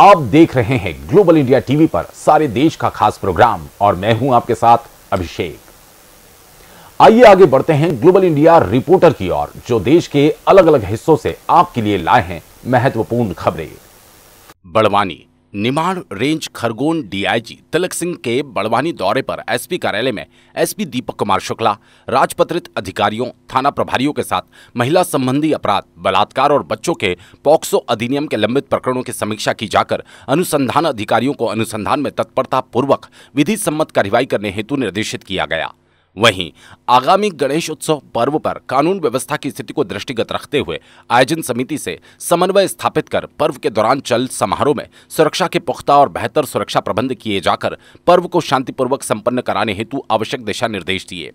आप देख रहे हैं ग्लोबल इंडिया टीवी पर सारे देश का खास प्रोग्राम और मैं हूं आपके साथ अभिषेक आइए आगे बढ़ते हैं ग्लोबल इंडिया रिपोर्टर की ओर जो देश के अलग अलग हिस्सों से आपके लिए लाए हैं महत्वपूर्ण खबरें बड़वानी निमाड़ रेंज खरगोन डीआईजी तिलक सिंह के बड़वानी दौरे पर एसपी कार्यालय में एसपी दीपक कुमार शुक्ला राजपत्रित अधिकारियों थाना प्रभारियों के साथ महिला संबंधी अपराध बलात्कार और बच्चों के पॉक्सो अधिनियम के लंबित प्रकरणों की समीक्षा की जाकर अनुसंधान अधिकारियों को अनुसंधान में तत्परता पूर्वक विधि सम्मत कार्यवाही करने हेतु निर्देशित किया गया वहीं आगामी गणेश उत्सव पर्व पर कानून व्यवस्था की स्थिति को दृष्टिगत रखते हुए आयोजन समिति से समन्वय स्थापित कर पर्व के दौरान चल समारोह में सुरक्षा के पुख्ता और बेहतर सुरक्षा प्रबंध किए जाकर पर्व को शांतिपूर्वक संपन्न कराने हेतु आवश्यक दिशा निर्देश दिए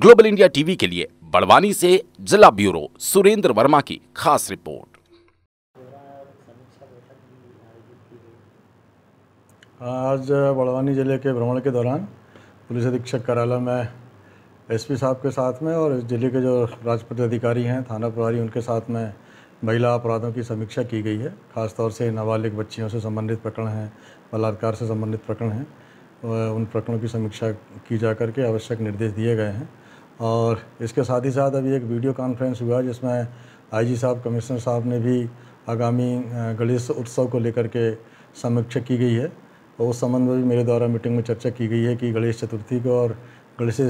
ग्लोबल इंडिया टीवी के लिए बड़वानी से जिला ब्यूरो सुरेंद्र वर्मा की खास रिपोर्ट आज बड़वानी जिले के भ्रमण के दौरान पुलिस अधीक्षक कार्यालय में एसपी साहब के साथ में और जिले के जो राजपत्र अधिकारी हैं थाना प्रभारी उनके साथ में महिला अपराधों की समीक्षा की गई है खासतौर से नाबालिग बच्चियों से संबंधित प्रकरण हैं बलात्कार से संबंधित प्रकरण हैं उन प्रकरणों की समीक्षा की जा करके आवश्यक निर्देश दिए गए हैं और इसके साथ ही साथ अभी एक वीडियो कॉन्फ्रेंस हुआ जिसमें आईजी साहब कमिश्नर साहब ने भी आगामी गणेश उत्सव को लेकर के समीक्षा की गई है और तो उस संबंध में भी मेरे द्वारा मीटिंग में चर्चा की गई है कि गणेश चतुर्थी को और गणेश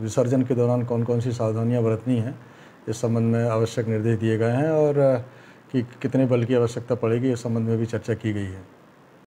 विसर्जन के दौरान कौन कौन सी सावधानियाँ बरतनी हैं इस संबंध में आवश्यक निर्देश दिए गए हैं और कि कितने बल की आवश्यकता पड़ेगी इस संबंध में भी चर्चा की गई है